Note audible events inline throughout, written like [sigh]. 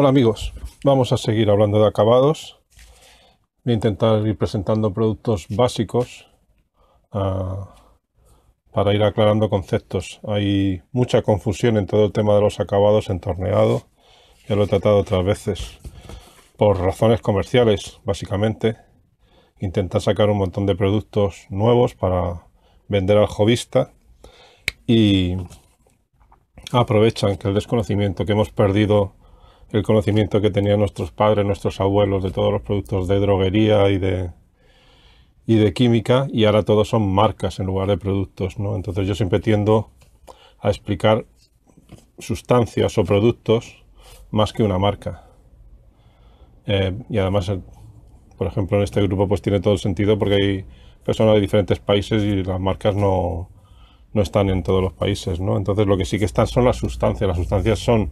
Hola amigos, vamos a seguir hablando de acabados. Voy a intentar ir presentando productos básicos ah, para ir aclarando conceptos. Hay mucha confusión en todo el tema de los acabados en torneado. Ya lo he tratado otras veces por razones comerciales, básicamente. Intentar sacar un montón de productos nuevos para vender al jovista y aprovechan que el desconocimiento que hemos perdido el conocimiento que tenían nuestros padres, nuestros abuelos de todos los productos de droguería y de, y de química y ahora todos son marcas en lugar de productos, ¿no? Entonces yo siempre tiendo a explicar sustancias o productos más que una marca. Eh, y además, por ejemplo, en este grupo pues tiene todo el sentido porque hay personas de diferentes países y las marcas no, no están en todos los países, ¿no? Entonces lo que sí que están son las sustancias. Las sustancias son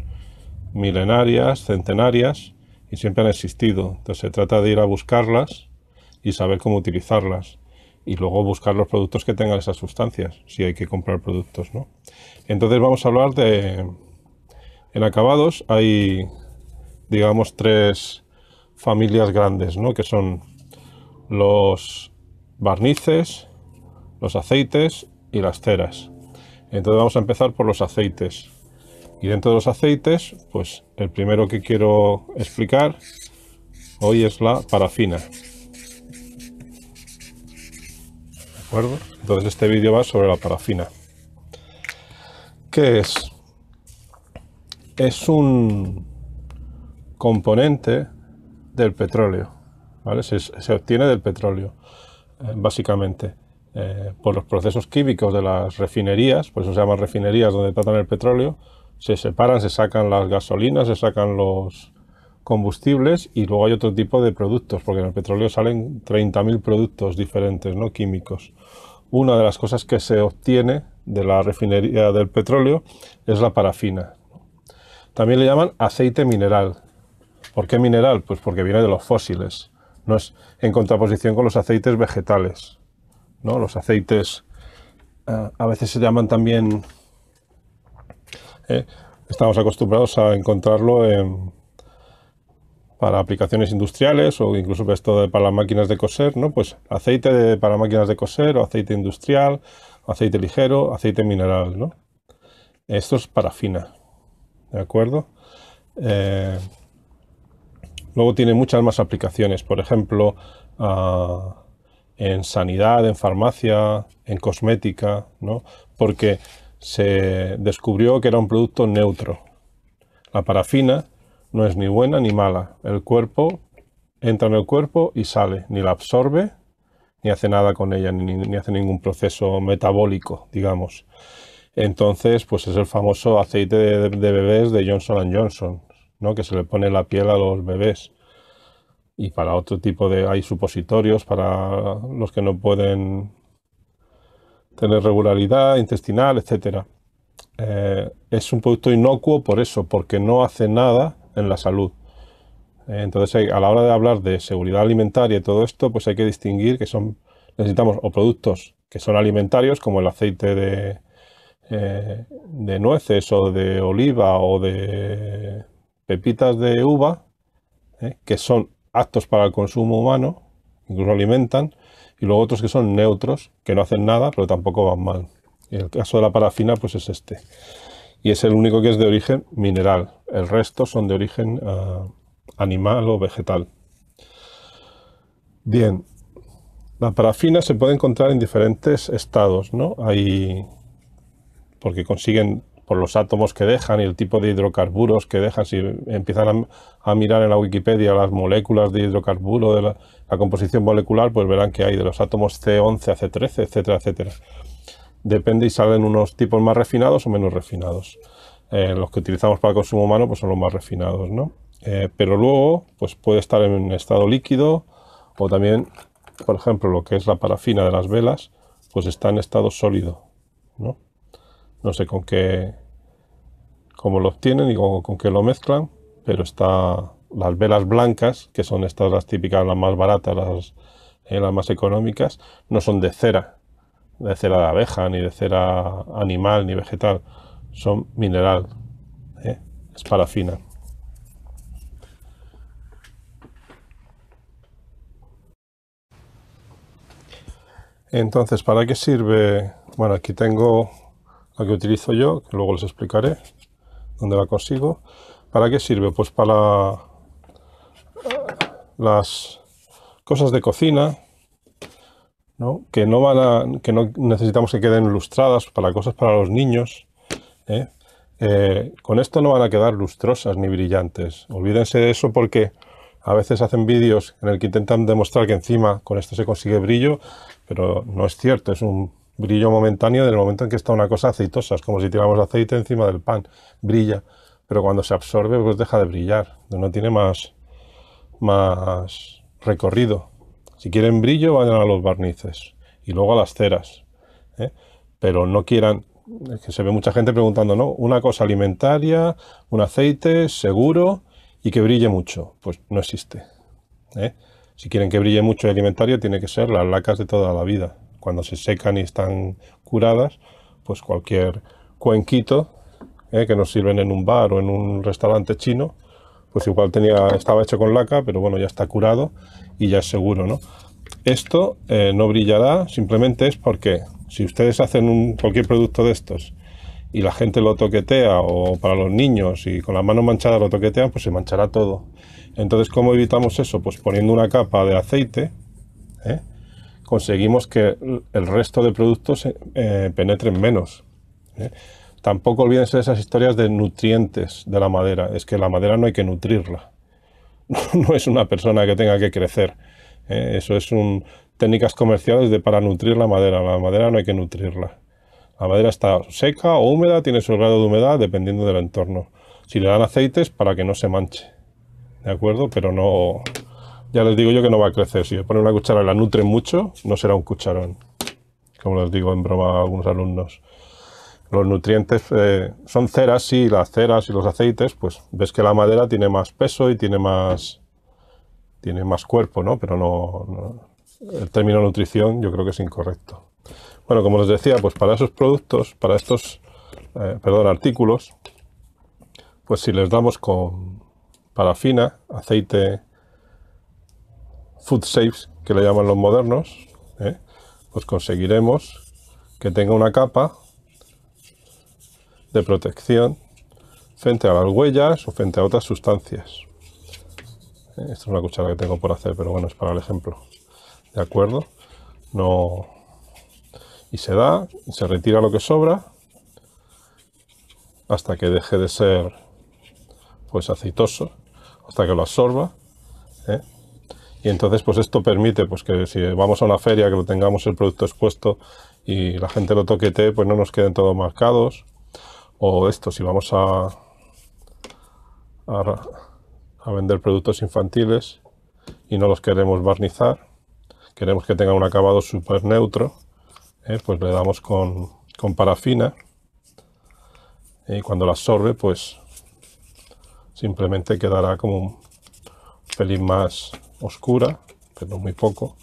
milenarias, centenarias, y siempre han existido. Entonces se trata de ir a buscarlas y saber cómo utilizarlas. Y luego buscar los productos que tengan esas sustancias, si hay que comprar productos. ¿no? Entonces vamos a hablar de... En acabados hay, digamos, tres familias grandes, ¿no? que son los barnices, los aceites y las ceras. Entonces vamos a empezar por los aceites. Y dentro de los aceites, pues el primero que quiero explicar hoy es la parafina. ¿De acuerdo? Entonces este vídeo va sobre la parafina. ¿Qué es? Es un componente del petróleo. Se, obtiene del petróleo, eh, básicamente. Eh, por los procesos químicos de las refinerías, por eso se llaman refinerías donde tratan el petróleo, se separan, se sacan las gasolinas, se sacan los combustibles y luego hay otro tipo de productos, porque en el petróleo salen 30.000 productos diferentes, ¿no? Químicos. Una de las cosas que se obtiene de la refinería del petróleo es la parafina. También le llaman aceite mineral. ¿Por qué mineral? Pues porque viene de los fósiles. No es en contraposición con los aceites vegetales. ¿no? Los aceites eh, a veces se llaman también eh, estamos acostumbrados a encontrarlo para aplicaciones industriales o incluso pues, esto de, para máquinas de coser, ¿no? Pues aceite para máquinas de coser o aceite industrial, aceite ligero, aceite mineral, ¿no? Esto es parafina, ¿de acuerdo? Eh, luego tiene muchas más aplicaciones, por ejemplo, ah, en sanidad, en farmacia, en cosmética, ¿no? Porque se descubrió que era un producto neutro. La parafina no es ni buena ni mala. El cuerpo entra en el cuerpo y sale, ni la absorbe, ni hace nada con ella, ni, hace ningún proceso metabólico, digamos. Entonces, pues es el famoso aceite de, de bebés de Johnson Johnson, ¿no? que se le pone la piel a los bebés. Y para otro tipo de... hay supositorios para los que no pueden tener regularidad intestinal, etcétera. Eh, es un producto inocuo por eso, porque no hace nada en la salud. Eh, entonces, eh, a la hora de hablar de seguridad alimentaria y todo esto, pues hay que distinguir que son necesitamos o productos que son alimentarios, como el aceite de, de nueces o de oliva o de pepitas de uva, que son aptos para el consumo humano, incluso alimentan, y luego otros que son neutros, que no hacen nada, pero tampoco van mal. el caso de la parafina, pues es este. Y es el único que es de origen mineral. El resto son de origen ah, animal o vegetal. Bien, la parafina se puede encontrar en diferentes estados, ¿no? Hay, porque consiguen por los átomos que dejan y el tipo de hidrocarburos que dejan. Si empiezan a, mirar en la Wikipedia las moléculas de hidrocarburo, de la, composición molecular, pues verán que hay de los átomos C11 a C13, etcétera, etcétera. Depende y salen unos tipos más refinados o menos refinados. Eh, los que utilizamos para consumo humano pues son los más refinados, ¿no? Eh, pero luego pues puede estar en estado líquido o también, por ejemplo, lo que es la parafina de las velas, pues está en estado sólido, ¿no? No sé con qué cómo lo obtienen y con, qué lo mezclan, pero está las velas blancas, que son estas las típicas, las más baratas, las, eh, las más económicas, no son de cera, de cera de abeja, ni de cera animal, ni vegetal, son mineral, ¿eh? es parafina. Entonces, ¿para qué sirve? Bueno, aquí tengo la que utilizo yo, que luego les explicaré donde la consigo. ¿Para qué sirve? Pues para las cosas de cocina, ¿no? Que, no van a, que no necesitamos que queden lustradas, para cosas para los niños. ¿eh? Eh, con esto no van a quedar lustrosas ni brillantes. Olvídense de eso porque a veces hacen vídeos en el que intentan demostrar que encima con esto se consigue brillo, pero no es cierto, es un brillo momentáneo del momento en que está una cosa aceitosa, es como si tiramos aceite encima del pan, brilla, pero cuando se absorbe pues deja de brillar, no tiene más, más recorrido. Si quieren brillo vayan a los barnices y luego a las ceras, ¿eh? pero no quieran, es que se ve mucha gente preguntando, ¿no? Una cosa alimentaria, un aceite seguro y que brille mucho, pues no existe. ¿eh? Si quieren que brille mucho el alimentario tiene que ser las lacas de toda la vida cuando se secan y están curadas, pues cualquier cuenquito eh, que nos sirven en un bar o en un restaurante chino, pues igual tenía, estaba hecho con laca, pero bueno, ya está curado y ya es seguro, ¿no? Esto eh, no brillará, simplemente es porque si ustedes hacen cualquier producto de estos y la gente lo toquetea o para los niños y con la mano manchada lo toquetean, pues se manchará todo. Entonces, ¿cómo evitamos eso? Pues poniendo una capa de aceite, ¿eh? conseguimos que el resto de productos eh, eh, penetren menos. ¿eh? Tampoco olvídense de esas historias de nutrientes de la madera. Es que la madera no hay que nutrirla. [laughs] No es una persona que tenga que crecer. Eso es un, técnicas comerciales de para nutrir la madera. La madera no hay que nutrirla. La madera está seca o húmeda, tiene su grado de humedad dependiendo del entorno. Si le dan aceites para que no se manche. ¿De acuerdo? Pero no, ya les digo yo que no va a crecer. Si ponen una cuchara y la nutren mucho, no será un cucharón. Como les digo en broma a algunos alumnos. Los nutrientes eh, son ceras, sí, las ceras y los aceites, pues ves que la madera tiene más peso y tiene más, tiene más cuerpo, ¿no? Pero no, el término nutrición yo creo que es incorrecto. Bueno, como les decía, pues para esos productos, para estos, eh, perdón, artículos, pues si les damos con parafina, aceite food Safes, que le llaman los modernos, ¿eh? pues conseguiremos que tenga una capa de protección frente a las huellas o frente a otras sustancias. ¿Eh? Esta es una cuchara que tengo por hacer, pero bueno, es para el ejemplo. ¿De acuerdo? No... Y se da, se retira lo que sobra, hasta que deje de ser pues aceitoso, hasta que lo absorba. ¿eh? Y entonces, pues esto permite pues que si vamos a una feria, que lo tengamos el producto expuesto y la gente lo toquete, pues no nos queden todos marcados. O esto, si vamos a, a, vender productos infantiles y no los queremos barnizar, queremos que tenga un acabado súper neutro, eh, pues le damos con, con parafina y cuando la absorbe, pues simplemente quedará como un pelín más oscura, pero muy poco.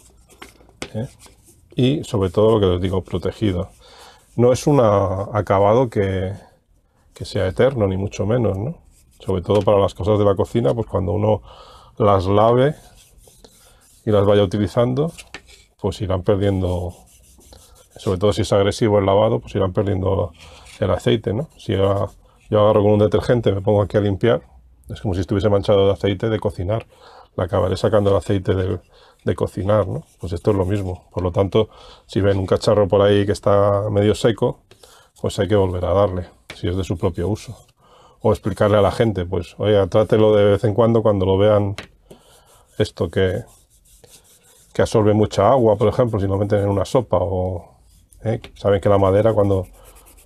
¿eh? Y sobre todo lo que les digo, protegido. No es un acabado que, sea eterno, ni mucho menos, ¿no? Sobre todo para las cosas de la cocina, pues cuando uno las lave y las vaya utilizando, pues irán perdiendo, sobre todo si es agresivo el lavado, pues irán perdiendo el aceite, ¿no? Si yo, yo agarro con un detergente, me pongo aquí a limpiar, es como si estuviese manchado de aceite de cocinar la acabaré sacando el aceite de cocinar, ¿no? Pues esto es lo mismo. Por lo tanto, si ven un cacharro por ahí que está medio seco, pues hay que volver a darle, si es de su propio uso. O explicarle a la gente, pues, oiga, trátelo de vez en cuando cuando lo vean esto que, que absorbe mucha agua, por ejemplo, si lo meten en una sopa o... ¿eh? Saben que la madera cuando...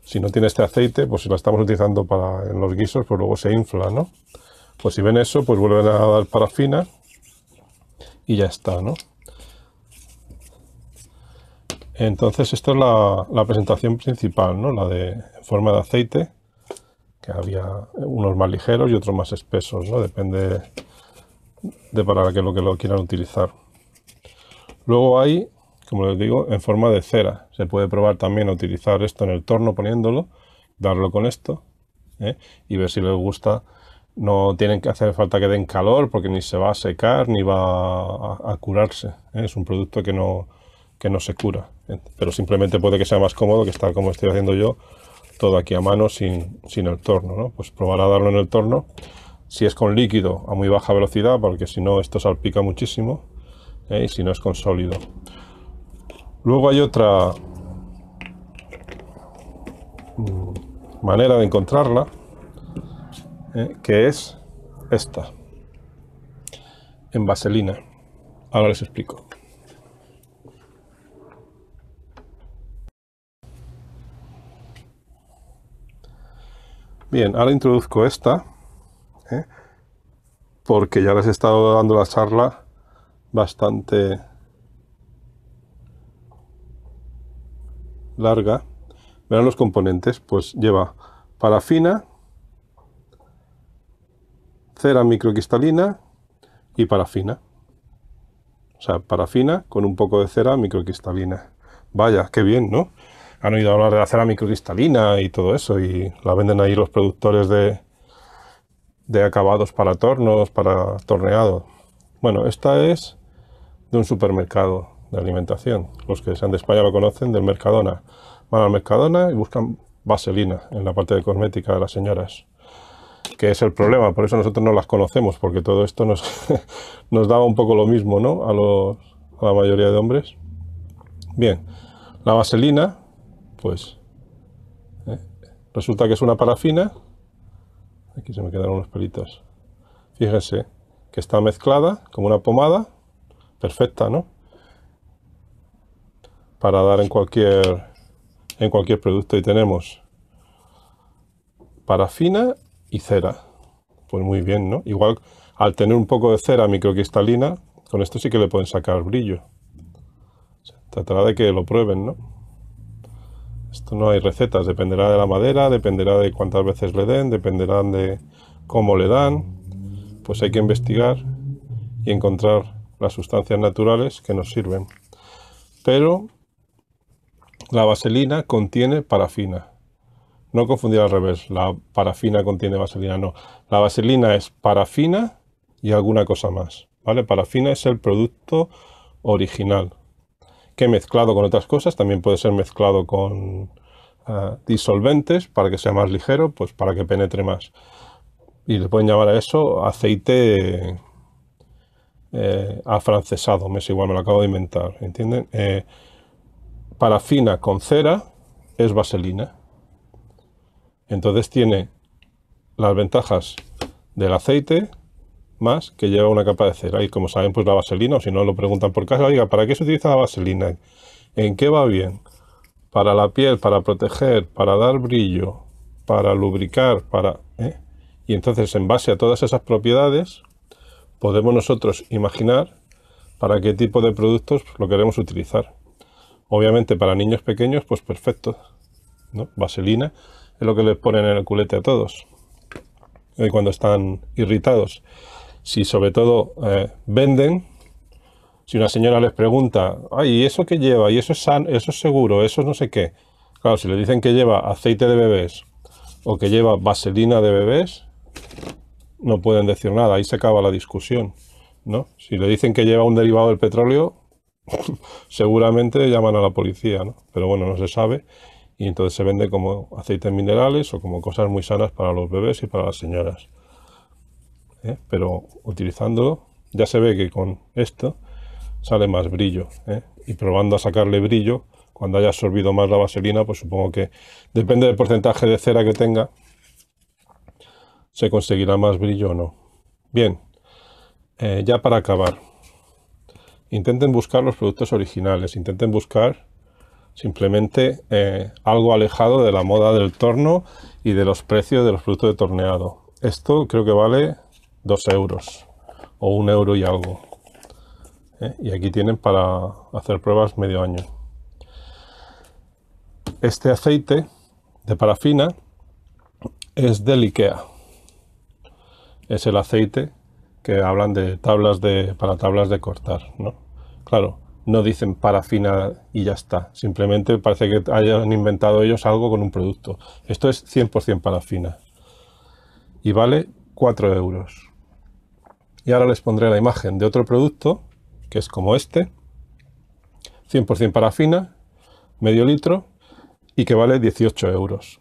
Si no tiene este aceite, pues si la estamos utilizando para en los guisos, pues luego se infla, ¿no? Pues si ven eso, pues vuelven a dar parafina y ya está, ¿no? Entonces, esta es la, presentación principal, ¿no? La de forma de aceite, que había unos más ligeros y otros más espesos, ¿no? Depende de para que lo que lo quieran utilizar. Luego hay, como les digo, en forma de cera. Se puede probar también a utilizar esto en el torno poniéndolo, darlo con esto ¿eh? y ver si les gusta no tienen que hacer falta que den calor porque ni se va a secar ni va a, curarse. ¿eh? Es un producto que no, no se cura. Pero simplemente puede que sea más cómodo que estar como estoy haciendo yo, todo aquí a mano sin, el torno. ¿no? Pues probar a darlo en el torno. Si es con líquido, a muy baja velocidad, porque si no esto salpica muchísimo. ¿eh? Y si no es con sólido. Luego hay otra mm, manera de encontrarla ¿eh? que es esta, en vaselina. Ahora les explico. Bien, ahora introduzco esta, ¿eh? porque ya les he estado dando la charla bastante larga. Verán los componentes, pues lleva parafina, cera microcristalina y parafina. O sea, parafina con un poco de cera microcristalina. Vaya, qué bien, ¿no? Han oído hablar de la cera microcristalina y todo eso, y la venden ahí los productores de, de acabados para tornos, para torneado. Bueno, esta es de un supermercado de alimentación. Los que sean de España lo conocen, del Mercadona. Van al Mercadona y buscan vaselina en la parte de cosmética de las señoras que es el problema, por eso nosotros no las conocemos, porque todo esto nos, [laughs] nos daba un poco lo mismo ¿no? a, los, a la mayoría de hombres. Bien, la vaselina, pues ¿eh? resulta que es una parafina, aquí se me quedaron unos pelitos, fíjense, que está mezclada como una pomada, perfecta, ¿no? Para dar en cualquier, en cualquier producto y tenemos parafina y cera. Pues muy bien, ¿no? Igual al tener un poco de cera microcristalina, con esto sí que le pueden sacar brillo. tratará de que lo prueben, ¿no? Esto no hay recetas, dependerá de la madera, dependerá de cuántas veces le den, dependerá de cómo le dan. Pues hay que investigar y encontrar las sustancias naturales que nos sirven. Pero la vaselina contiene parafina. No confundir al revés, la parafina contiene vaselina, no. La vaselina es parafina y alguna cosa más, ¿vale? Parafina es el producto original, que mezclado con otras cosas, también puede ser mezclado con eh, disolventes para que sea más ligero, pues para que penetre más. Y le pueden llamar a eso aceite eh, afrancesado, me es igual, me lo acabo de inventar, ¿entienden? Eh, parafina con cera es vaselina. Entonces tiene las ventajas del aceite más que lleva una capa de cera. Y como saben, pues la vaselina, o si no lo preguntan por casa, diga, ¿para qué se utiliza la vaselina? ¿En qué va bien? Para la piel, para proteger, para dar brillo, para lubricar, para... Eh? Y entonces, en base a todas esas propiedades, podemos nosotros imaginar para qué tipo de productos lo queremos utilizar. Obviamente para niños pequeños, pues perfecto. ¿no? Vaselina, es lo que les ponen en el culete a todos y eh, cuando están irritados. Si sobre todo eh, venden, si una señora les pregunta, ay, ¿y eso qué lleva? ¿Y eso es, eso es seguro? ¿Eso no sé qué? Claro, si le dicen que lleva aceite de bebés o que lleva vaselina de bebés, no pueden decir nada, ahí se acaba la discusión. ¿no? Si le dicen que lleva un derivado del petróleo, [laughs] seguramente llaman a la policía, ¿no? pero bueno, no se sabe y entonces se vende como aceites minerales o como cosas muy sanas para los bebés y para las señoras. ¿eh? Pero utilizando ya se ve que con esto sale más brillo ¿eh? y probando a sacarle brillo cuando haya absorbido más la vaselina pues supongo que depende del porcentaje de cera que tenga se conseguirá más brillo o no. Bien, eh, ya para acabar, intenten buscar los productos originales, intenten buscar simplemente eh, algo alejado de la moda del torno y de los precios de los frutos de torneado. Esto creo que vale 2 euros o un euro y algo. ¿eh? Y aquí tienen para hacer pruebas medio año. Este aceite de parafina es del IKEA. Es el aceite que hablan de tablas de para tablas de cortar, ¿no? Claro, no dicen parafina y ya está. Simplemente parece que hayan inventado ellos algo con un producto. Esto es 100% parafina. Y vale 4 euros. Y ahora les pondré la imagen de otro producto, que es como este. 100% parafina, medio litro, y que vale 18 euros.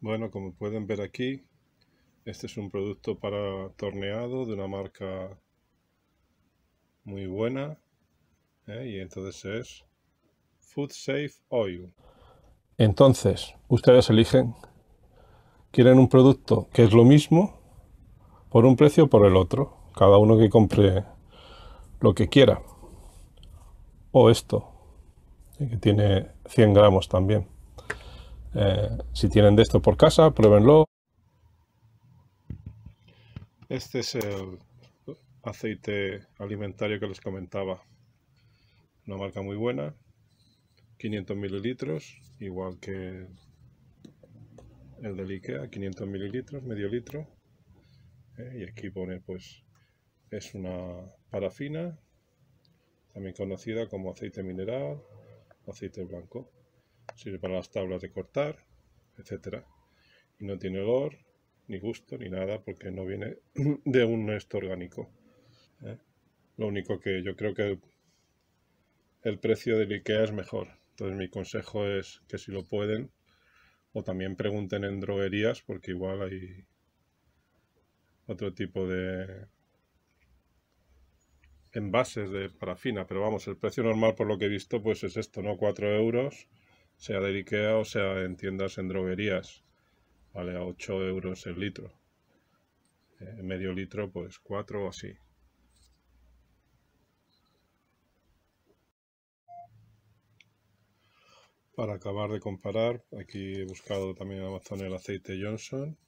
Bueno, como pueden ver aquí, este es un producto para torneado de una marca muy buena. ¿eh? Y entonces es Food Safe Oil. Entonces, ustedes eligen. ¿Quieren un producto que es lo mismo por un precio por el otro? Cada uno que compre lo que quiera. O esto, eh, que tiene 100 gramos también. Eh, si tienen de esto por casa, pruébenlo. Este es el aceite alimentario que les comentaba. Una marca muy buena, 500 mililitros, igual que el del Ikea, 500 mililitros, medio litro. Eh, y aquí pone pues es una parafina, también conocida como aceite mineral, aceite blanco. Sirve para las tablas de cortar, etcétera. Y no tiene olor, ni gusto, ni nada, porque no viene [clears throat] de un esto orgánico. ¿eh? Lo único que yo creo que el, precio de IKEA es mejor. Entonces mi consejo es que si lo pueden, o también pregunten en droguerías, porque igual hay otro tipo de envases de parafina. Pero vamos, el precio normal por lo que he visto pues es esto, ¿no? 4 euros, sea de Ikea o sea en tiendas en droguerías. Vale a 8 euros el litro. Eh, medio litro pues 4 o así. Para acabar de comparar, aquí he buscado también en Amazon el aceite Johnson,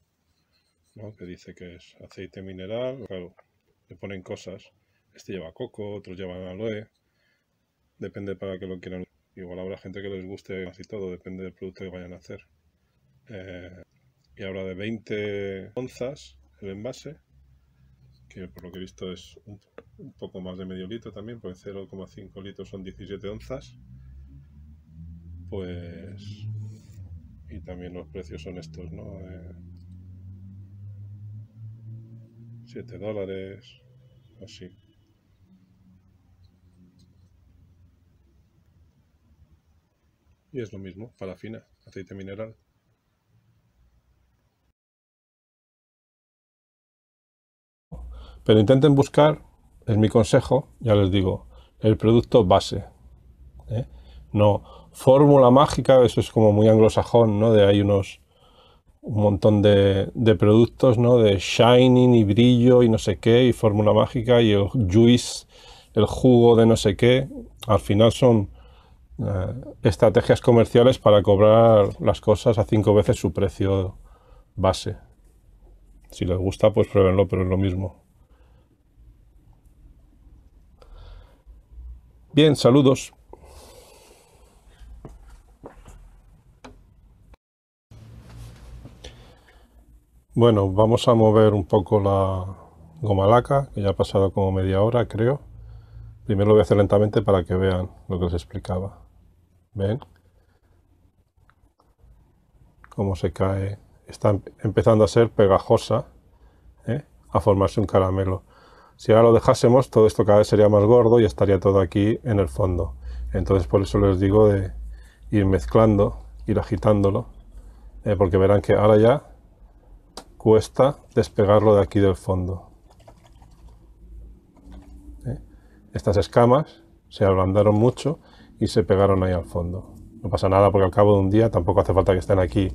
que dice que es aceite mineral. Claro, le ponen cosas. Este lleva coco, otros llevan aloe. Depende para que lo quieran. Igual habrá gente que les guste casi todo, depende del producto que vayan a hacer. Eh, y ahora de 20 onzas el envase, que por lo que he visto es un, un poco más de medio litro también, porque 0,5 litros son 17 onzas pues... Y también los precios son estos, ¿no? 7 eh, dólares, así. Y es lo mismo, fina, aceite mineral. Pero intenten buscar, es mi consejo, ya les digo, el producto base. ¿eh? No, fórmula mágica, eso es como muy anglosajón, ¿no? De hay unos un montón de, productos, ¿no? De shining y brillo y no sé qué, y fórmula mágica y el juice, el jugo de no sé qué. Al final son eh, estrategias comerciales para cobrar las cosas a cinco veces su precio base. Si les gusta, pues pruébenlo, pero es lo mismo. Bien, saludos. Bueno, vamos a mover un poco la goma laca, que ya ha pasado como media hora, creo. Primero lo voy a hacer lentamente para que vean lo que les explicaba. ¿Ven? Cómo se cae. Está empezando a ser pegajosa, ¿eh? a formarse un caramelo. Si ahora lo dejásemos, todo esto cada vez sería más gordo y estaría todo aquí en el fondo. Entonces por eso les digo de ir mezclando, ir agitándolo, ¿eh? porque verán que ahora ya cuesta despegarlo de aquí del fondo. ¿Eh? Estas escamas se ablandaron mucho y se pegaron ahí al fondo. No pasa nada porque al cabo de un día tampoco hace falta que estén aquí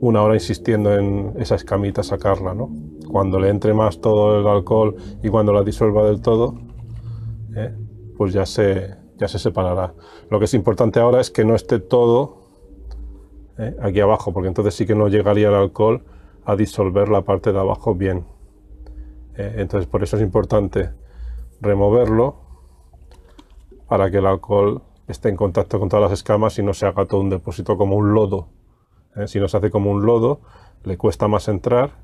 una hora insistiendo en esa escamita sacarla, ¿no? Cuando le entre más todo el alcohol y cuando la disuelva del todo, ¿eh? pues ya se, ya se separará. Lo que es importante ahora es que no esté todo ¿eh? aquí abajo, porque entonces sí que no llegaría el alcohol a disolver la parte de abajo bien. Eh, entonces por eso es importante removerlo para que el alcohol esté en contacto con todas las escamas y no se haga todo un depósito como un lodo. ¿eh? si no se hace como un lodo, le cuesta más entrar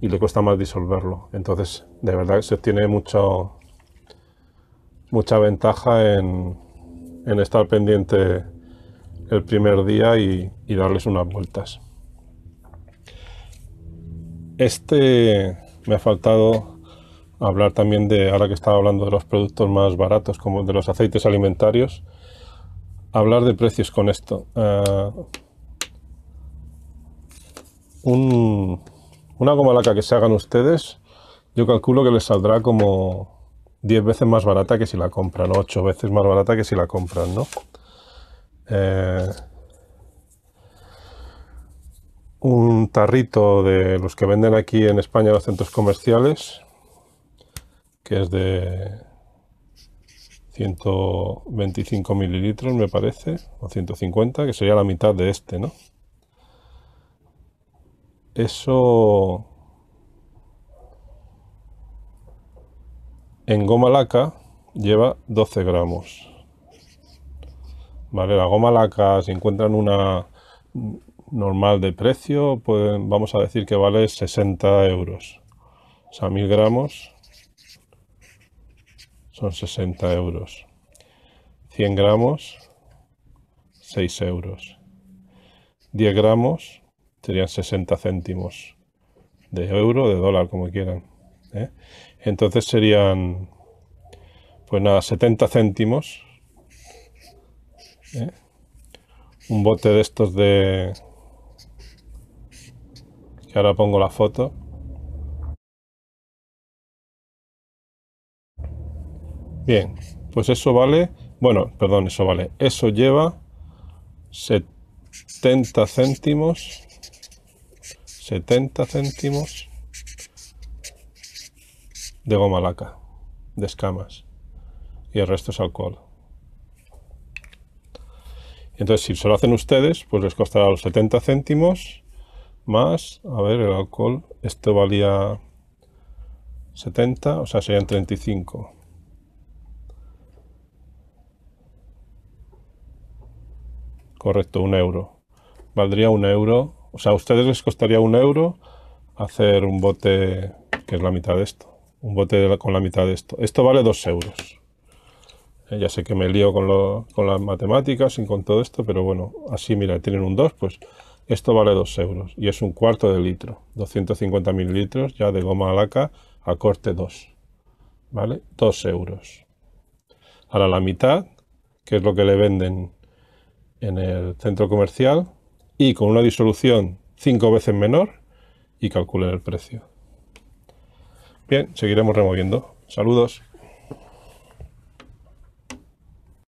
y le cuesta más disolverlo. Entonces, de verdad, se obtiene mucho, mucha ventaja en, estar pendiente el primer día y darles unas vueltas. Este me ha faltado hablar también de, ahora que estaba hablando de los productos más baratos, como de los aceites alimentarios, hablar de precios con esto. Ah, una goma laca que se hagan ustedes, yo calculo que les saldrá como 10 veces más barata que si la compran, 8 veces más barata que si la compran, ¿no? Eh, un tarrito de los que venden aquí en España en los centros comerciales, que es de 125 mililitros, me parece, o 150, que sería la mitad de este, ¿no? Eso en goma laca lleva 12 gramos. Vale, la goma laca, encuentra encuentran una normal de precio, pues vamos a decir que vale 60 euros. O sea, 1000 gramos son 60 euros. 100 gramos, 6 euros. 10 gramos serían 60 céntimos de euro, de dólar, como quieran. ¿eh? Entonces serían, pues nada, 70 céntimos. ¿eh? Un bote de estos de, y ahora pongo la foto. Bien, pues eso vale, bueno, perdón, eso vale, eso lleva 70 céntimos, 70 céntimos de goma laca, de escamas, y el resto es alcohol. Entonces, si se lo hacen ustedes, pues les costará los 70 céntimos más, a ver, el alcohol, esto valía 70, o sea, serían 35. Correcto, un euro. Valdría un euro, o sea, a ustedes les costaría un euro hacer un bote, que es la mitad de esto, un bote con la mitad de esto. Esto vale dos euros. Eh, ya sé que me lío con, con las matemáticas y con todo esto, pero bueno, así, mira, tienen un 2, pues esto vale 2 euros y es un cuarto de litro, 250 mililitros ya de goma laca a corte 2, ¿vale? 2 euros. Ahora la mitad, que es lo que le venden en el centro comercial, y con una disolución 5 veces menor, y calculen el precio. Bien, seguiremos removiendo. Saludos.